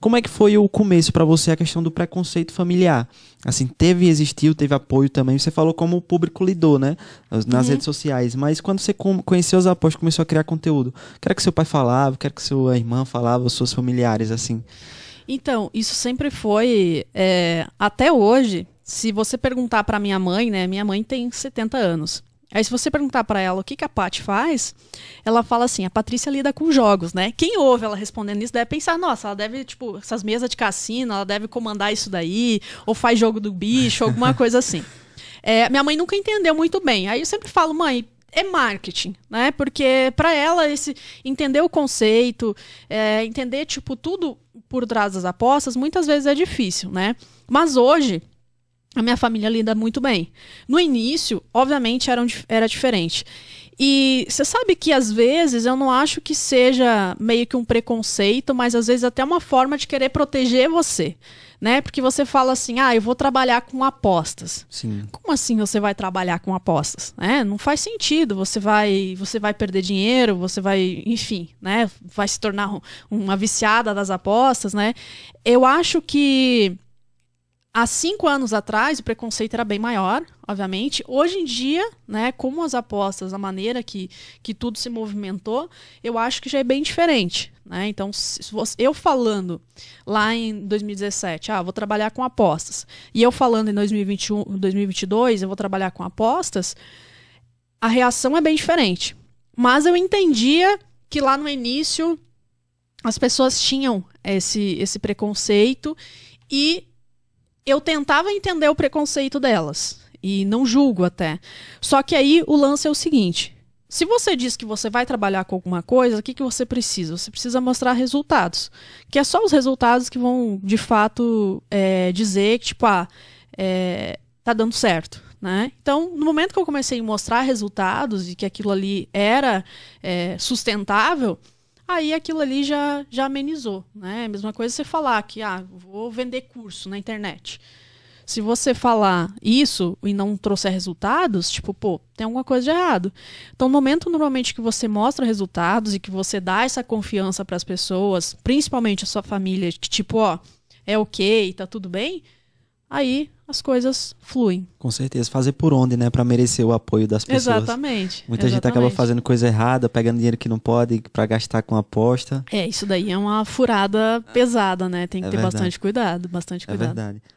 Como é que foi o começo para você a questão do preconceito familiar? Assim, teve, existiu, teve apoio também. Você falou como o público lidou, né? Nas uhum. redes sociais. Mas quando você conheceu os apoios, começou a criar conteúdo, O que seu pai falava, O que sua irmã falava, Os seus familiares, assim. Então, isso sempre foi, é, até hoje, se você perguntar para minha mãe, né? Minha mãe tem 70 anos. Aí se você perguntar para ela o que, que a Paty faz, ela fala assim, a Patrícia lida com jogos, né? Quem ouve ela respondendo isso deve pensar, nossa, ela deve, tipo, essas mesas de cassino, ela deve comandar isso daí, ou faz jogo do bicho, alguma coisa assim. É, minha mãe nunca entendeu muito bem. Aí eu sempre falo, mãe, é marketing, né? Porque para ela esse entender o conceito, é, entender tipo tudo por trás das apostas, muitas vezes é difícil, né? Mas hoje a minha família lida muito bem. No início, obviamente, era, um, era diferente. E você sabe que às vezes eu não acho que seja meio que um preconceito, mas às vezes até uma forma de querer proteger você, né? Porque você fala assim: "Ah, eu vou trabalhar com apostas". Sim. Como assim você vai trabalhar com apostas, né? Não faz sentido. Você vai, você vai perder dinheiro, você vai, enfim, né, vai se tornar uma viciada das apostas, né? Eu acho que Há cinco anos atrás, o preconceito era bem maior, obviamente. Hoje em dia, né, como as apostas, a maneira que, que tudo se movimentou, eu acho que já é bem diferente. Né? Então, você, eu falando lá em 2017, ah, vou trabalhar com apostas, e eu falando em 2021, 2022, eu vou trabalhar com apostas, a reação é bem diferente. Mas eu entendia que lá no início as pessoas tinham esse, esse preconceito e eu tentava entender o preconceito delas. E não julgo até. Só que aí o lance é o seguinte: se você diz que você vai trabalhar com alguma coisa, o que, que você precisa? Você precisa mostrar resultados. Que é só os resultados que vão, de fato, é, dizer que, tipo, ah, é, tá dando certo. Né? Então, no momento que eu comecei a mostrar resultados e que aquilo ali era é, sustentável, aí aquilo ali já, já amenizou. Né? É mesma coisa você falar que ah, vou vender curso na internet. Se você falar isso e não trouxer resultados, tipo, pô, tem alguma coisa de errado. Então, no momento normalmente que você mostra resultados e que você dá essa confiança para as pessoas, principalmente a sua família, que tipo, ó, é ok, tá tudo bem, aí as coisas fluem. Com certeza, fazer por onde, né, para merecer o apoio das pessoas. Exatamente. Muita exatamente. gente acaba fazendo coisa errada, pegando dinheiro que não pode para gastar com aposta. É, isso daí é uma furada pesada, né? Tem que é ter verdade. bastante cuidado, bastante é cuidado. É verdade.